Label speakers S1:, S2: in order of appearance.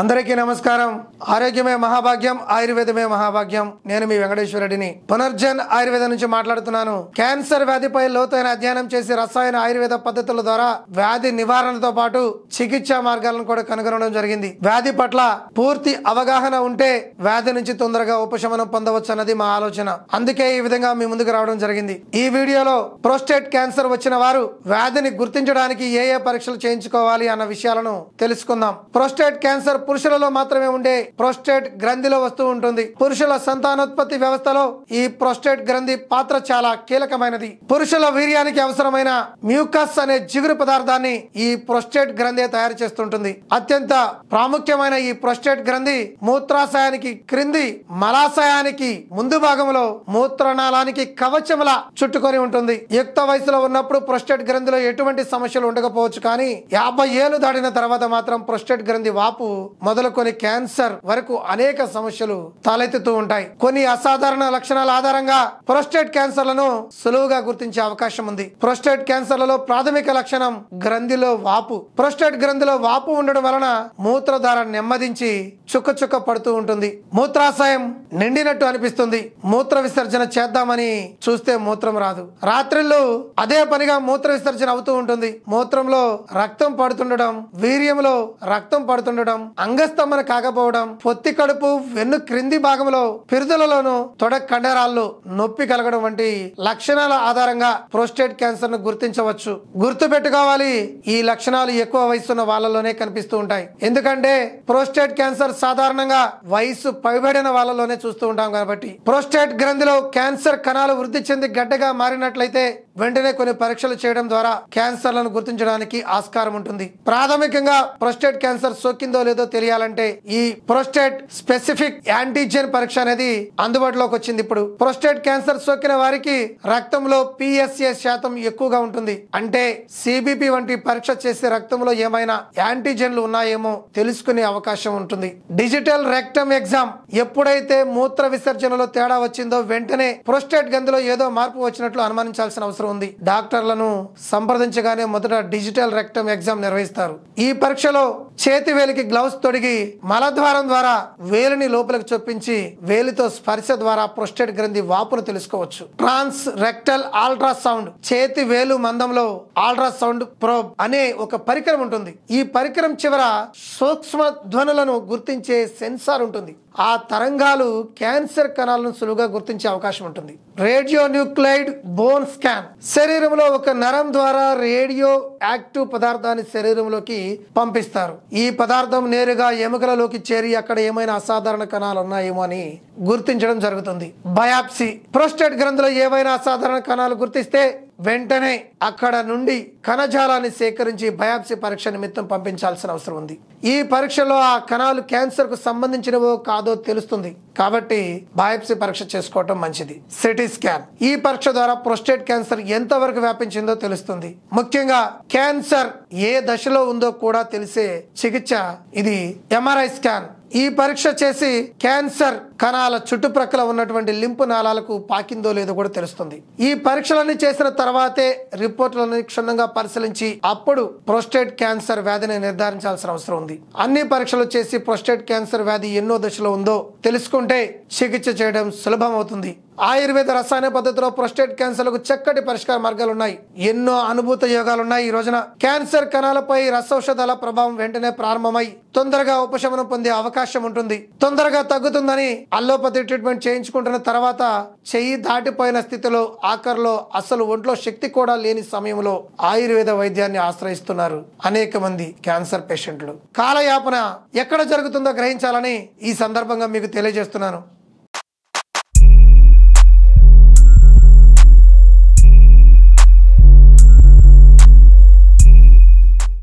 S1: అందరికీ నమస్కారం ఆరోగ్యమే మహాభాగ్యం ఆయుర్వేదమే మహాభాగ్యం నేను మీ వెంకటేశ్వర రెడ్డిని పునర్జన్ ఆయుర్వేదం నుంచి మాట్లాడుతున్నాను క్యాన్సర్ వ్యాధిపై లోతైన అధ్యయనం చేసి రసాయన ఆయుర్వేద పద్ధతుల ద్వారా వ్యాధి నివారణతో పాటు చికిత్సా మార్గాలను కూడా కనుగొనడం జరిగింది వ్యాధి పట్ల పూర్తి అవగాహన ఉంటే వ్యాధి నుంచి తొందరగా ఉపశమనం పొందవచ్చు అన్నది మా ఆలోచన అందుకే ఈ విధంగా మీ ముందుకు రావడం జరిగింది ఈ వీడియోలో ప్రోస్టేట్ క్యాన్సర్ వచ్చిన వారు వ్యాధిని గుర్తించడానికి ఏ ఏ పరీక్షలు చేయించుకోవాలి అన్న విషయాలను తెలుసుకుందాం ప్రోస్టేట్ క్యాన్సర్ పురుషులలో మాత్రమే ఉండే ప్రోస్టేట్ గ్రంథిలో వస్తూ ఉంటుంది పురుషుల సంతానోత్పత్తి వ్యవస్థలో ఈ ప్రోస్టేట్ గ్రంథి పాత్ర చాలా కీలకమైనది పురుషుల వీర్యానికి అవసరమైన మ్యూకస్ అనే జిగురు పదార్థాన్ని ఈ ప్రోస్టేట్ గ్రంథి తయారు చేస్తుంటుంది అత్యంత ప్రాముఖ్యమైన ఈ ప్రోస్టేట్ గ్రంథి మూత్రాశయానికి క్రింది మలాశయానికి ముందు భాగంలో మూత్రనాళానికి కవచముల చుట్టుకొని ఉంటుంది యుక్త వయసులో ఉన్నప్పుడు ప్రొస్టేట్ గ్రంథిలో ఎటువంటి సమస్యలు ఉండకపోవచ్చు కానీ యాభై ఏళ్ళు దాటిన తర్వాత మాత్రం ప్రొస్టేట్ గ్రంథి వాపు మొదలుకొని క్యాన్సర్ వరకు అనేక సమస్యలు తలెత్తుతూ ఉంటాయి కొన్ని అసాధారణ లక్షణాల ఆధారంగా ప్రొస్టేట్ క్యాన్సర్లను సులువుగా గుర్తించే అవకాశం ఉంది ప్రొస్టేట్ క్యాన్సర్లలో ప్రాథమిక లక్షణం గ్రంథిలో వాపు ప్రొస్టేట్ గ్రంథిలో వాపు ఉండడం వలన మూత్రధార నెమ్మదించి చుక్క చుక్క పడుతూ ఉంటుంది మూత్రాశయం నిండినట్టు అనిపిస్తుంది మూత్ర విసర్జన చేద్దామని చూస్తే మూత్రం రాదు రాత్రిళ్ళు అదే పనిగా మూత్ర విసర్జన అవుతూ ఉంటుంది మూత్రంలో రక్తం పడుతుండడం వీర్యంలో రక్తం పడుతుండడం అంగస్తంభన కాకపోవడం పొత్తి కడుపు వెన్ను క్రింది భాగంలో పిరుదలలోను తొడ కండరాల్లో నొప్పి కలగడం వంటి లక్షణాల ఆధారంగా ప్రోస్టేట్ క్యాన్సర్ ను గుర్తించవచ్చు గుర్తు పెట్టుకోవాలి ఈ లక్షణాలు ఎక్కువ వయసున్న వాళ్ళలోనే కనిపిస్తూ ఉంటాయి ఎందుకంటే ప్రోస్టేట్ క్యాన్సర్ సాధారణంగా వయసు పైబడిన వాళ్ళలోనే చూస్తూ ఉంటాం కాబట్టి ప్రోస్టేట్ గ్రంథిలో క్యాన్సర్ కణాలు వృద్ధి చెంది గడ్డగా మారినట్లయితే వెంటనే కొన్ని పరీక్షలు చేయడం ద్వారా క్యాన్సర్లను గుర్తించడానికి ఆస్కారం ఉంటుంది ప్రాథమికంగా ప్రోస్టేట్ క్యాన్సర్ సోకిందో లేదో తెలియాలంటే ఈ ప్రోస్టేట్ స్పెసిఫిక్ యాంటీజెన్ పరీక్ష అనేది అందుబాటులోకి వచ్చింది ఇప్పుడు ప్రోస్టేట్ క్యాన్సర్ సోకిన వారికి రక్తంలో పిఎస్ఏ శాతం ఎక్కువగా ఉంటుంది అంటే సిబిపి వంటి పరీక్ష చేసే రక్తంలో ఏమైనా యాంటీజెన్లు ఉన్నాయేమో తెలుసుకునే అవకాశం ఉంటుంది డిజిటల్ రెక్టమ్ ఎగ్జామ్ ఎప్పుడైతే మూత్ర విసర్జనలో తేడా వచ్చిందో వెంటనే ప్రోస్టేట్ గందిలో ఏదో మార్పు వచ్చినట్లు అనుమానించాల్సిన అవసరం ఉంది డాక్టర్లను సంప్రదించగానే మొదట డిజిటల్ రెక్టమ్ ఎగ్జామ్ నిర్వహిస్తారు ఈ పరీక్షలో చేతి వేలికి గ్లౌస్ తొడిగి మలద్వారం ద్వారా వేలిని లోపలికి చొప్పించి వేలితో స్పర్శ ద్వారా ప్రొస్టేట్ గ్రంథి వాపును తెలుసుకోవచ్చు ట్రాన్స్ రెక్టల్ ఆల్ట్రాసౌండ్ చేతి వేలు మందంలో ఆల్ట్రాసౌండ్ ప్రోబ్ అనే ఒక పరికరం ఉంటుంది ఈ పరికరం చివర సూక్ష్మ ధ్వనులను గుర్తించే సెన్సార్ ఉంటుంది ఆ తరంగాలు క్యాన్సర్ కణాలను సులువుగా గుర్తించే అవకాశం ఉంటుంది రేడియో న్యూక్లైడ్ బోన్ స్కాన్ శరీరంలో ఒక నరం ద్వారా రేడియో యాక్టివ్ పదార్థాన్ని శరీరంలోకి పంపిస్తారు ఈ పదార్థం నేరుగా ఎముకలలోకి చేరి అక్కడ ఏమైనా అసాధారణ కణాలు ఉన్నాయేమో అని గుర్తించడం జరుగుతుంది బయాప్సీ ప్రోస్టేట్ గ్రంథులు ఏవైనా అసాధారణ కణాలు గుర్తిస్తే వెంటనే అక్కడ నుండి కణజాలాన్ని సేకరించి బయాప్సీ పరీక్ష నిమిత్తం పంపించాల్సిన అవసరం ఉంది ఈ పరీక్షలో ఆ కణాలు క్యాన్సర్కు సంబంధించినవో కాదో తెలుస్తుంది కాబట్టి బయాప్సీ పరీక్ష చేసుకోవటం మంచిది సిటీ స్కాన్ ఈ పరీక్ష ద్వారా ప్రొస్టేట్ క్యాన్సర్ ఎంత వరకు వ్యాపించిందో తెలుస్తుంది ముఖ్యంగా క్యాన్సర్ ఏ దశలో ఉందో కూడా తెలిసే చికిత్స ఇది ఎంఆర్ఐ స్కాన్ ఈ పరీక్ష చేసి క్యాన్సర్ కణాల చుట్టుప్రక్కల ఉన్నటువంటి లింపు నాళాలకు పాకిందో లేదో కూడా తెలుస్తుంది ఈ పరీక్షలన్నీ చేసిన తర్వాతే రిపోర్టులను క్షుణ్ణంగా పరిశీలించి అప్పుడు ప్రోస్టేట్ క్యాన్సర్ వ్యాధిని నిర్ధారించాల్సిన అవసరం ఉంది అన్ని పరీక్షలు చేసి ప్రోస్టేట్ క్యాన్సర్ వ్యాధి ఎన్నో దశలో ఉందో తెలుసుకుంటే చికిత్స చేయడం సులభం అవుతుంది ఆయుర్వేద రసాయన పద్ధతిలో ప్రొస్టేట్ క్యాన్సర్లకు చక్కటి పరిష్కార మార్గాలు ఉన్నాయి ఎన్నో అనుభూత యోగాలు ఉన్నాయి ఈ రోజున క్యాన్సర్ కణాలపై రసౌషధాల ప్రభావం వెంటనే ప్రారంభమై తొందరగా ఉపశమనం పొందే అవకాశం ఉంటుంది తొందరగా తగ్గుతుందని అల్లోపతి ట్రీట్మెంట్ చేయించుకుంటున్న తర్వాత చెయ్యి దాటిపోయిన స్థితిలో ఆఖరిలో అసలు ఒంట్లో శక్తి కూడా లేని సమయంలో ఆయుర్వేద వైద్యాన్ని ఆశ్రయిస్తున్నారు అనేక మంది క్యాన్సర్ పేషెంట్లు కాలయాపన ఎక్కడ జరుగుతుందో గ్రహించాలని ఈ సందర్భంగా మీకు తెలియజేస్తున్నాను